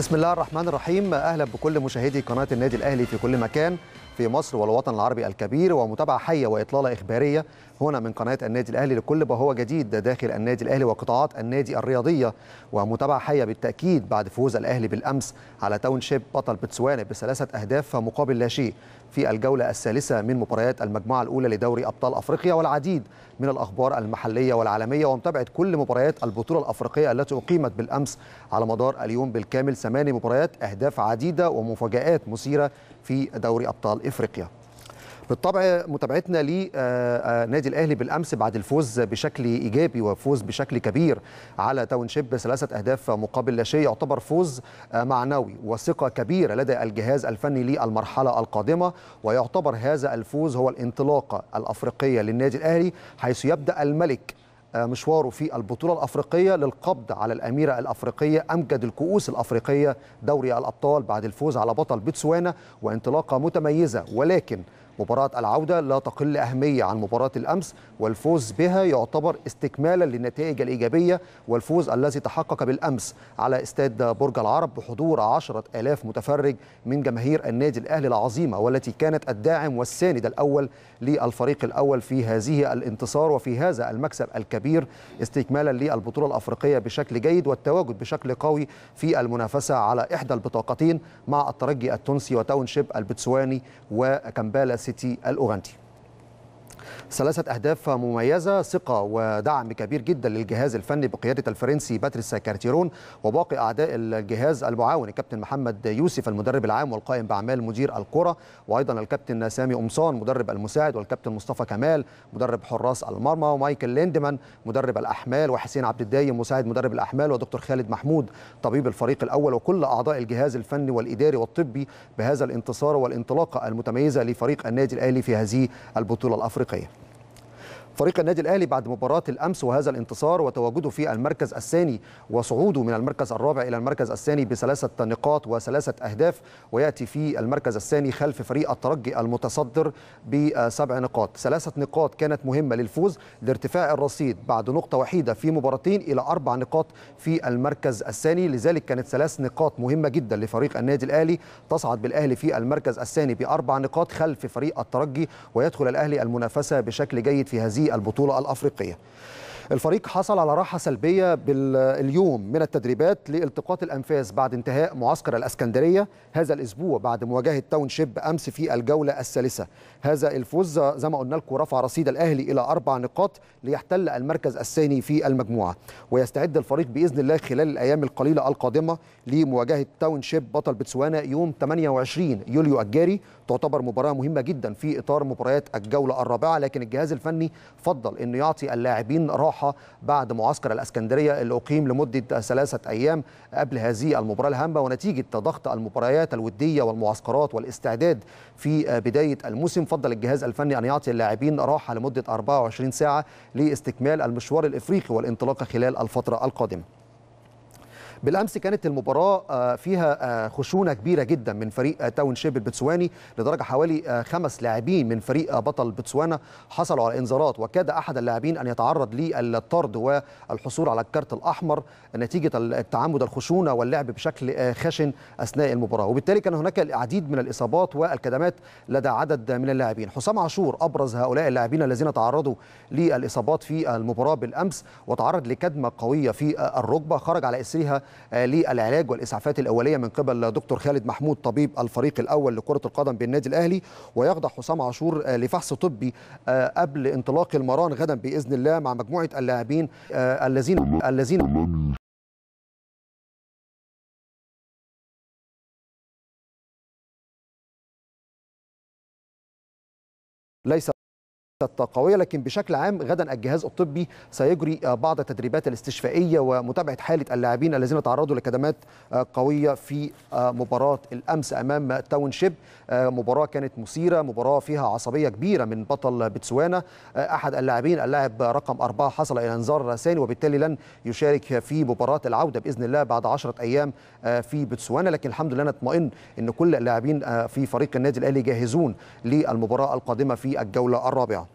بسم الله الرحمن الرحيم اهلا بكل مشاهدي قناه النادي الاهلي في كل مكان في مصر والوطن العربي الكبير ومتابعة حية وإطلالة إخبارية هنا من قناة النادي الأهلي لكل ما هو جديد داخل النادي الأهلي وقطاعات النادي الرياضية ومتابعة حية بالتأكيد بعد فوز الأهلي بالأمس على تاون شيب بطل بتسوانا بثلاثة أهداف مقابل لا شيء في الجولة الثالثة من مباريات المجموعة الأولى لدوري أبطال أفريقيا والعديد من الأخبار المحلية والعالمية ومتابعة كل مباريات البطولة الأفريقية التي أقيمت بالأمس على مدار اليوم بالكامل ثماني مباريات أهداف عديدة ومفاجآت مثيرة في دوري ابطال افريقيا بالطبع متابعتنا لنادي آه، آه، الاهلي بالامس بعد الفوز بشكل ايجابي وفوز بشكل كبير على تاونشيب ثلاثه اهداف مقابل لا شيء يعتبر فوز آه، معنوي وثقه كبيره لدى الجهاز الفني للمرحله القادمه ويعتبر هذا الفوز هو الانطلاقه الافريقيه للنادي الاهلي حيث يبدا الملك آه، مشواره في البطولة الأفريقية للقبض على الأميرة الأفريقية أمجد الكؤوس الأفريقية دوري الأبطال بعد الفوز على بطل بوتسوانا وانطلاقة متميزة ولكن مباراة العودة لا تقل أهمية عن مباراة الأمس والفوز بها يعتبر استكمالا للنتائج الإيجابية والفوز الذي تحقق بالأمس على استاد برج العرب بحضور عشرة آلاف متفرج من جماهير النادي الأهلي العظيمة والتي كانت الداعم والساند الأول للفريق الأول في هذه الانتصار وفي هذا المكسب الكبير استكمالا للبطولة الأفريقية بشكل جيد والتواجد بشكل قوي في المنافسة على إحدى البطاقتين مع الترجي التونسي وتاونشيب البتسواني وكمبالا سيتي الأوغندي ثلاثة أهداف مميزة ثقة ودعم كبير جدا للجهاز الفني بقيادة الفرنسي باتريس كارتيرون وباقي أعداء الجهاز المعاون الكابتن محمد يوسف المدرب العام والقائم بأعمال مدير الكرة وأيضا الكابتن سامي أمصان مدرب المساعد والكابتن مصطفى كمال مدرب حراس المرمى ومايكل ليندمان مدرب الأحمال وحسين عبد الدايم مساعد مدرب الأحمال ودكتور خالد محمود طبيب الفريق الأول وكل أعضاء الجهاز الفني والإداري والطبي بهذا الانتصار والانطلاقة المتميزة لفريق النادي الأهلي في هذه البطولة الأفريقية you. فريق النادي الاهلي بعد مباراه الامس وهذا الانتصار وتواجده في المركز الثاني وصعوده من المركز الرابع الى المركز الثاني بثلاثه نقاط وثلاثه اهداف وياتي في المركز الثاني خلف فريق الترجي المتصدر بسبع نقاط ثلاثه نقاط كانت مهمه للفوز لارتفاع الرصيد بعد نقطه وحيده في مباراتين الى اربع نقاط في المركز الثاني لذلك كانت ثلاث نقاط مهمه جدا لفريق النادي الاهلي تصعد بالاهلي في المركز الثاني باربع نقاط خلف فريق الترجي ويدخل الاهلي المنافسه بشكل جيد في هذه البطولة الأفريقية الفريق حصل على راحة سلبية باليوم من التدريبات لالتقاط الأنفاس بعد انتهاء معسكر الأسكندرية هذا الأسبوع بعد مواجهة تاونشيب أمس في الجولة الثالثة هذا الفوز زي ما قلنا لكم رفع رصيد الأهلي إلى أربع نقاط ليحتل المركز الثاني في المجموعة ويستعد الفريق بإذن الله خلال الأيام القليلة القادمة لمواجهة تاونشيب بطل بتسوانا يوم 28 يوليو الجاري تعتبر مباراة مهمة جدا في إطار مباريات الجولة الرابعة لكن الجهاز الفني فضل أنه يعطي اللاعبين راحة الصحه بعد معسكر الأسكندرية اللي أقيم لمدة ثلاثة أيام قبل هذه المباراة الهامة ونتيجة ضغط المباريات الودية والمعسكرات والاستعداد في بداية الموسم فضل الجهاز الفني أن يعطي اللاعبين راحة لمدة 24 ساعة لاستكمال المشوار الإفريقي والانطلاق خلال الفترة القادمة بالامس كانت المباراه آه، فيها آه، خشونه كبيره جدا من فريق آه، تاون شيب البتسواني لدرجه حوالي خمس لاعبين من فريق بطل بتسوانا حصلوا على انذارات وكاد احد اللاعبين ان يتعرض للطرد والحصول على الكارت الاحمر نتيجه التعمد الخشونه واللعب بشكل خشن اثناء المباراه وبالتالي كان هناك العديد من الاصابات والكدمات لدى عدد من اللاعبين حسام عاشور ابرز هؤلاء اللاعبين الذين تعرضوا للاصابات في المباراه بالامس وتعرض لكدمه قويه في الركبه خرج على اسرها آه، للعلاج والاسعافات الاوليه من قبل دكتور خالد محمود طبيب الفريق الاول لكره القدم بالنادي الاهلي ويخضع حسام عاشور آه، لفحص طبي آه، قبل انطلاق المران غدا باذن الله مع مجموعه اللاعبين الذين الذين ليس قوية لكن بشكل عام غدا الجهاز الطبي سيجري بعض التدريبات الاستشفائية ومتابعة حالة اللاعبين الذين تعرضوا لكدمات قوية في مباراة الأمس أمام تاونشيب مباراة كانت مثيرة مباراة فيها عصبية كبيرة من بطل بتسوانا أحد اللاعبين اللاعب رقم أربعة حصل إلى انذار ثاني وبالتالي لن يشارك في مباراة العودة بإذن الله بعد عشرة أيام في بتسوانا لكن الحمد لله نطمئن أن كل اللاعبين في فريق النادي الأهلي جاهزون للمباراة القادمة في الجولة الرابعة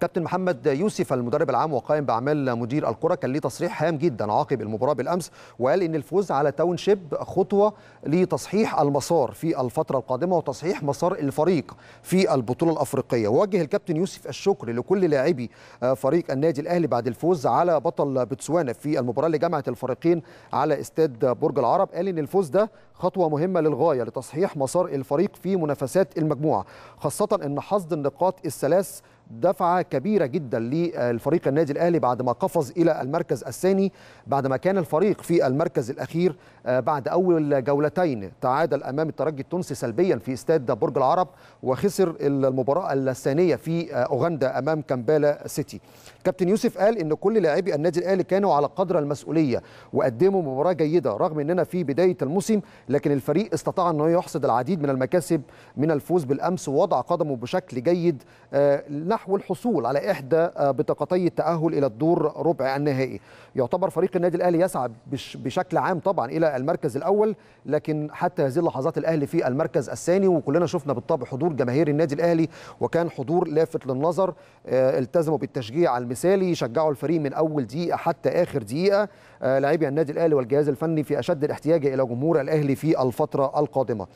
كابتن محمد يوسف المدرب العام وقائم باعمال مدير الكره كان ليه تصريح هام جدا عقب المباراه بالامس وقال ان الفوز على تاون شيب خطوه لتصحيح المسار في الفتره القادمه وتصحيح مسار الفريق في البطوله الافريقيه ووجه الكابتن يوسف الشكر لكل لاعبي فريق النادي الاهلي بعد الفوز على بطل بوتسوانا في المباراه اللي جمعت الفريقين على استاد برج العرب قال ان الفوز ده خطوه مهمه للغايه لتصحيح مسار الفريق في منافسات المجموعه خاصه ان حصد النقاط الثلاث دفعه كبيره جدا للفريق النادي الاهلي بعد ما قفز الى المركز الثاني بعد ما كان الفريق في المركز الاخير آه، بعد اول جولتين تعادل امام الترجي التونسي سلبيا في استاد برج العرب وخسر المباراه الثانيه في آه، اوغندا امام كامبالا سيتي كابتن يوسف قال ان كل لاعبي النادي الاهلي كانوا على قدر المسؤوليه وقدموا مباراه جيده رغم اننا في بدايه الموسم لكن الفريق استطاع انه يحصد العديد من المكاسب من الفوز بالامس ووضع قدمه بشكل جيد آه، نحو الحصول على إحدى آه، بطاقتي التأهل إلى الدور ربع النهائي يعتبر فريق النادي الأهلي يسعى بشكل عام طبعا إلى المركز الأول لكن حتى هذه اللحظات الأهلي في المركز الثاني وكلنا شفنا بالطبع حضور جماهير النادي الأهلي وكان حضور لافت للنظر آه، التزموا بالتشجيع المثالي شجعوا الفريق من أول دقيقة حتى آخر دقيقة آه، لاعبي النادي الأهلي والجهاز الفني في أشد الاحتياج إلى جمهور الأهلي في الفترة القادمة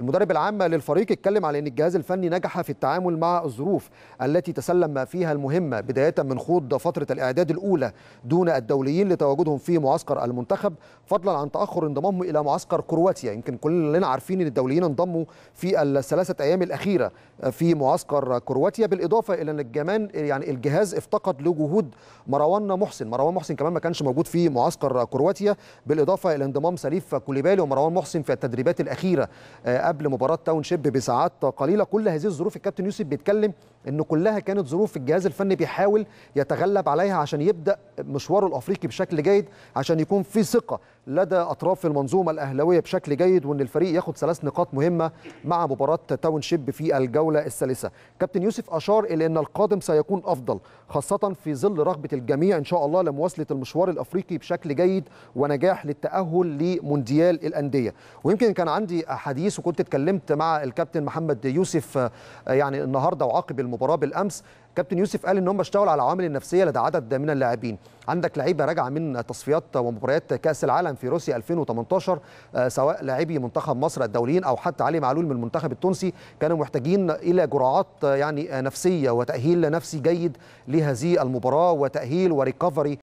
المدرب العام للفريق اتكلم على ان الجهاز الفني نجح في التعامل مع الظروف التي تسلم فيها المهمه بدايه من خوض فتره الاعداد الاولى دون الدوليين لتواجدهم في معسكر المنتخب فضلا عن تاخر انضمامهم الى معسكر كرواتيا يمكن كلنا عارفين ان الدوليين انضموا في الثلاثه ايام الاخيره في معسكر كرواتيا بالاضافه الى ان الجمان يعني الجهاز افتقد لجهود مروان محسن مروان محسن كمان ما كانش موجود في معسكر كرواتيا بالاضافه الى انضمام سليف كوليبالي ومروان محسن في التدريبات الاخيره آه، قبل مباراه تاون شيب بساعات قليله كل هذه الظروف الكابتن يوسف بيتكلم ان كلها كانت ظروف الجهاز الفني بيحاول يتغلب عليها عشان يبدا مشواره الافريقي بشكل جيد عشان يكون في ثقه لدى اطراف المنظومه الاهلاويه بشكل جيد وان الفريق ياخد ثلاث نقاط مهمه مع مباراه تاون شيب في الجوله الثالثه كابتن يوسف اشار الى ان القادم سيكون افضل خاصه في ظل رغبه الجميع ان شاء الله لمواصله المشوار الافريقي بشكل جيد ونجاح للتاهل لمونديال الانديه ويمكن كان عندي حديث وكنت اتكلمت مع الكابتن محمد يوسف آه، يعني النهارده وعقب المباراه بالامس كابتن يوسف قال ان هم اشتغلوا على العوامل النفسيه لدى عدد من اللاعبين عندك لعيبه راجعه من تصفيات ومباريات كاس العالم في روسيا 2018 آه، سواء لاعبي منتخب مصر الدوليين او حتى علي معلول من المنتخب التونسي كانوا محتاجين الى جرعات آه، يعني آه، نفسيه وتاهيل نفسي جيد لهذه المباراه وتاهيل وريكفري